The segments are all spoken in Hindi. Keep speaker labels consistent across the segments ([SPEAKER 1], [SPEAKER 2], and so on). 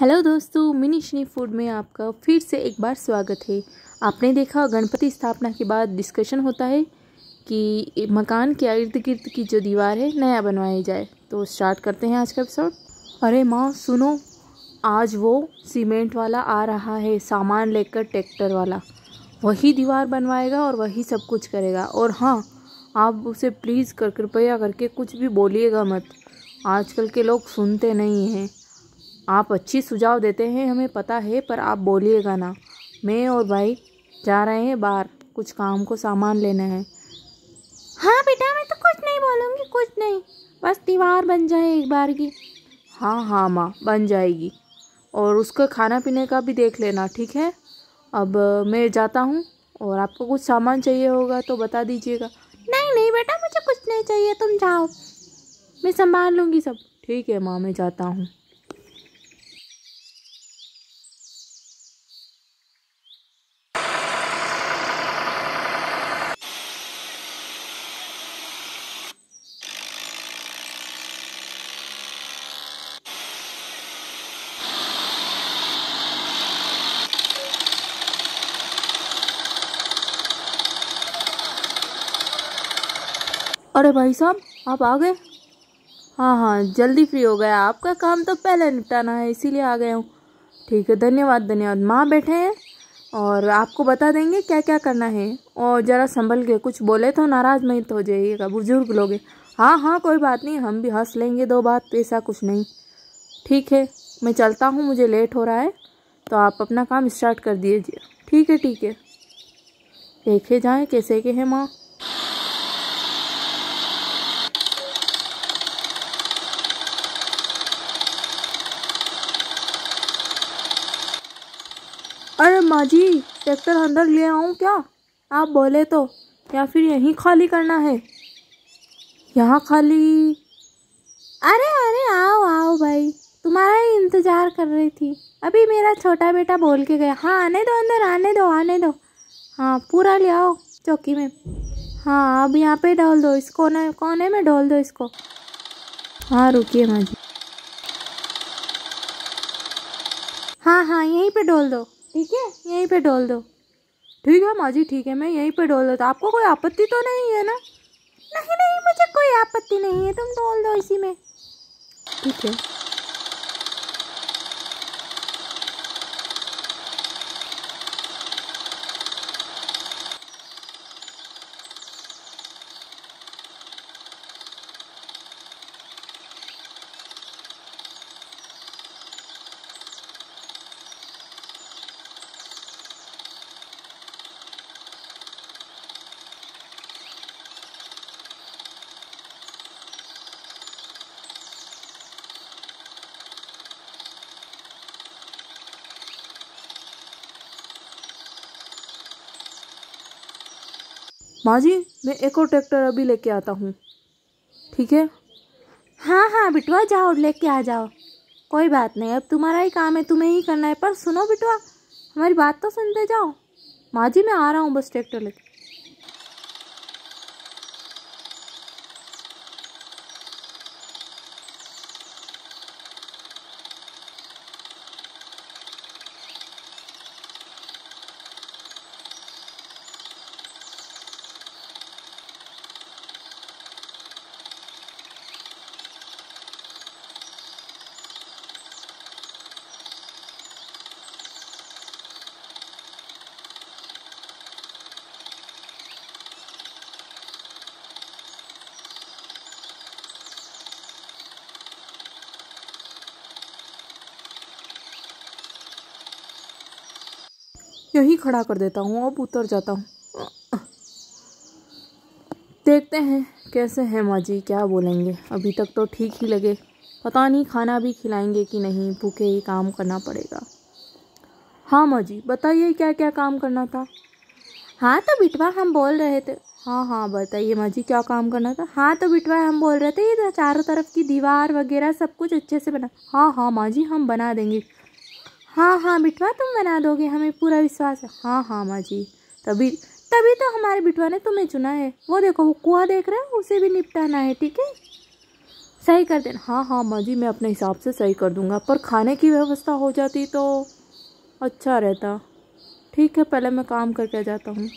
[SPEAKER 1] हेलो दोस्तों मिनीश्री फूड में आपका फिर से एक बार स्वागत है आपने देखा गणपति स्थापना के बाद डिस्कशन होता है कि मकान के इर्द गिर्द की जो दीवार है नया बनवाई जाए तो स्टार्ट करते हैं आज का एपिसोड अरे माँ सुनो आज वो सीमेंट वाला आ रहा है सामान लेकर ट्रैक्टर वाला वही दीवार बनवाएगा और वही सब कुछ करेगा और हाँ आप उसे प्लीज़ कर कृपया करके कुछ भी बोलिएगा मत आजकल के लोग सुनते नहीं हैं आप अच्छी सुझाव देते हैं हमें पता है पर आप बोलिएगा ना मैं और भाई जा रहे हैं बाहर कुछ काम को सामान लेना है हाँ बेटा मैं तो कुछ नहीं बोलूँगी कुछ नहीं बस दीवार बन जाए एक बार की हाँ हाँ माँ बन जाएगी और उसका खाना पीने का भी देख लेना ठीक है अब मैं जाता हूँ और आपको कुछ सामान चाहिए होगा तो बता दीजिएगा नहीं नहीं बेटा मुझे कुछ नहीं चाहिए तुम जाओ मैं संभाल लूँगी सब ठीक है माँ मैं जाता हूँ अरे भाई साहब आप आ गए हाँ हाँ जल्दी फ्री हो गया आपका काम तो पहले निपटाना है इसीलिए आ गए हूँ ठीक है धन्यवाद धन्यवाद माँ बैठे हैं और आपको बता देंगे क्या क्या करना है और ज़रा संभल के कुछ बोले तो नाराज़ तो हो जाइएगा बुजुर्ग लोग हाँ हाँ कोई बात नहीं हम भी हंस लेंगे दो बात ऐसा कुछ नहीं ठीक है मैं चलता हूँ मुझे लेट हो रहा है तो आप अपना काम स्टार्ट कर दीजिए ठीक है ठीक है देखे जाएँ कैसे के हैं माँ जी ट्रैक्टर अंदर ले आऊँ क्या आप बोले तो या फिर यहीं खाली करना है यहाँ खाली अरे अरे आओ आओ भाई तुम्हारा ही इंतज़ार कर रही थी अभी मेरा छोटा बेटा बोल के गया हाँ आने दो अंदर आने दो आने दो हाँ पूरा ले आओ चौकी में हाँ अब यहाँ पे डाल दो इस कोने कोने में डाल दो इसको हाँ रुकिए माँ जी हाँ हाँ यहीं पे डाल दो ठीक है यहीं पे डोल दो ठीक है माँ जी ठीक है मैं यहीं पे डोल देता आपको कोई आपत्ति तो नहीं है ना नहीं नहीं मुझे कोई आपत्ति नहीं है तुम डोल दो इसी में ठीक है माँ जी मैं एक और ट्रैक्टर अभी लेके आता हूँ ठीक है हाँ हाँ बिटवा जाओ लेके आ जाओ कोई बात नहीं अब तुम्हारा ही काम है तुम्हें ही करना है पर सुनो बिटवा हमारी बात तो सुनते जाओ माँ जी मैं आ रहा हूँ बस ट्रैक्टर लेके यहीं खड़ा कर देता हूँ अब उतर जाता हूँ देखते हैं कैसे हैं माँ जी क्या बोलेंगे अभी तक तो ठीक ही लगे पता नहीं खाना भी खिलाएंगे कि नहीं भूखे ही काम करना पड़ेगा हाँ माँ जी बताइए क्या क्या काम करना था हाँ तो बिटवा हम बोल रहे थे हाँ हाँ बताइए माँ जी क्या काम करना था हाँ तो बिटवा हम बोल रहे थे ये तो चारों तरफ की दीवार वगैरह सब कुछ अच्छे से बना हाँ हाँ माँ जी हम बना देंगे हाँ हाँ बिटवा तुम बना दोगे हमें पूरा विश्वास है हाँ हाँ माँ जी तभी तभी तो हमारे बिटवा ने तुम्हें चुना है वो देखो वो कुआ देख रहे हो उसे भी निपटाना है ठीक है सही कर देना हाँ हाँ माँ जी मैं अपने हिसाब से सही कर दूंगा पर खाने की व्यवस्था हो जाती तो अच्छा रहता ठीक है पहले मैं काम करके जाता हूँ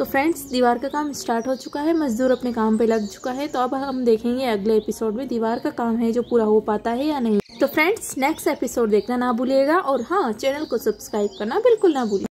[SPEAKER 1] तो फ्रेंड्स दीवार का काम स्टार्ट हो चुका है मजदूर अपने काम पे लग चुका है तो अब हम देखेंगे अगले एपिसोड में दीवार का काम है जो पूरा हो पाता है या नहीं तो फ्रेंड्स नेक्स्ट एपिसोड देखना ना भूलिएगा और हाँ चैनल को सब्सक्राइब करना बिल्कुल ना भूलिए